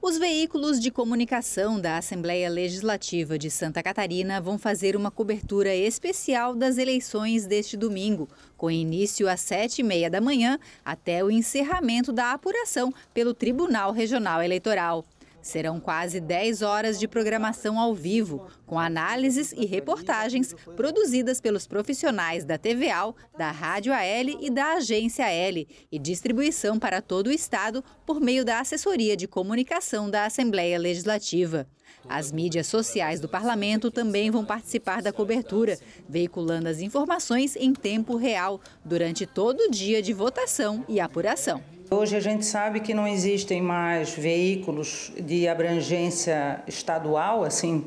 Os veículos de comunicação da Assembleia Legislativa de Santa Catarina vão fazer uma cobertura especial das eleições deste domingo, com início às sete e meia da manhã até o encerramento da apuração pelo Tribunal Regional Eleitoral. Serão quase 10 horas de programação ao vivo, com análises e reportagens produzidas pelos profissionais da TVAL, da Rádio AL e da Agência L, e distribuição para todo o Estado por meio da Assessoria de Comunicação da Assembleia Legislativa. As mídias sociais do parlamento também vão participar da cobertura, veiculando as informações em tempo real durante todo o dia de votação e apuração. Hoje a gente sabe que não existem mais veículos de abrangência estadual, assim,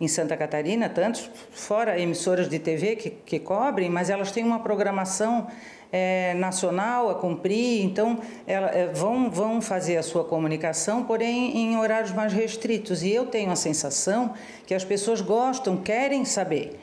em Santa Catarina, tantos, fora emissoras de TV que, que cobrem, mas elas têm uma programação é, nacional a cumprir, então ela, é, vão, vão fazer a sua comunicação, porém em horários mais restritos. E eu tenho a sensação que as pessoas gostam, querem saber.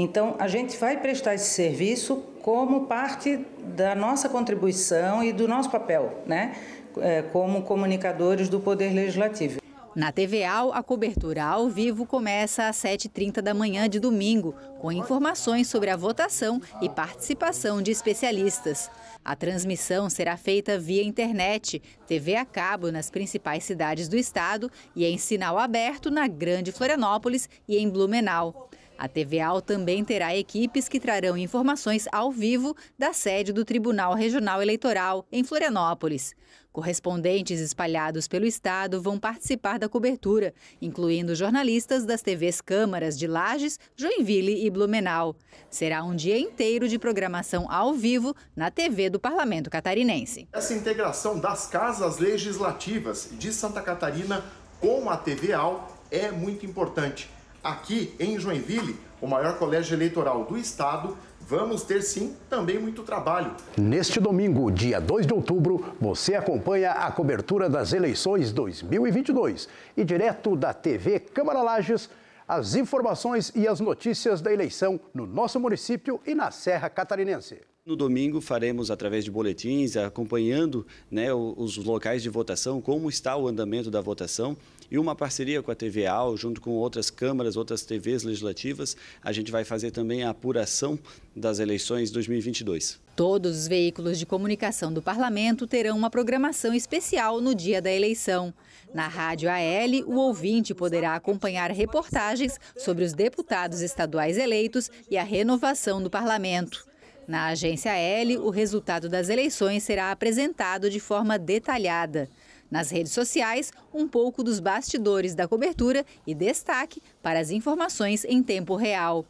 Então, a gente vai prestar esse serviço como parte da nossa contribuição e do nosso papel, né? É, como comunicadores do Poder Legislativo. Na TVAL, a cobertura ao vivo começa às 7h30 da manhã de domingo, com informações sobre a votação e participação de especialistas. A transmissão será feita via internet, TV a cabo nas principais cidades do estado e em sinal aberto na Grande Florianópolis e em Blumenau. A TVAL também terá equipes que trarão informações ao vivo da sede do Tribunal Regional Eleitoral, em Florianópolis. Correspondentes espalhados pelo Estado vão participar da cobertura, incluindo jornalistas das TVs Câmaras de Lages, Joinville e Blumenau. Será um dia inteiro de programação ao vivo na TV do Parlamento Catarinense. Essa integração das casas legislativas de Santa Catarina com a TVAL é muito importante aqui em Joinville, o maior colégio eleitoral do estado, vamos ter sim também muito trabalho. Neste domingo, dia 2 de outubro, você acompanha a cobertura das eleições 2022 e direto da TV Câmara Lages, as informações e as notícias da eleição no nosso município e na Serra Catarinense. No domingo faremos através de boletins, acompanhando né, os locais de votação, como está o andamento da votação e uma parceria com a TV AL, junto com outras câmaras, outras TVs legislativas, a gente vai fazer também a apuração das eleições 2022. Todos os veículos de comunicação do parlamento terão uma programação especial no dia da eleição. Na Rádio AL, o ouvinte poderá acompanhar reportagens sobre os deputados estaduais eleitos e a renovação do parlamento. Na agência L, o resultado das eleições será apresentado de forma detalhada. Nas redes sociais, um pouco dos bastidores da cobertura e destaque para as informações em tempo real.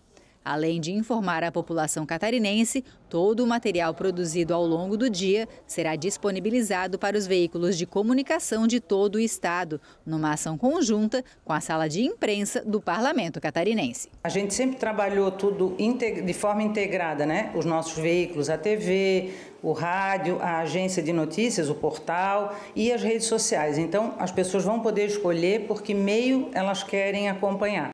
Além de informar a população catarinense, todo o material produzido ao longo do dia será disponibilizado para os veículos de comunicação de todo o Estado, numa ação conjunta com a sala de imprensa do Parlamento catarinense. A gente sempre trabalhou tudo de forma integrada, né? Os nossos veículos, a TV, o rádio, a agência de notícias, o portal e as redes sociais. Então, as pessoas vão poder escolher por que meio elas querem acompanhar.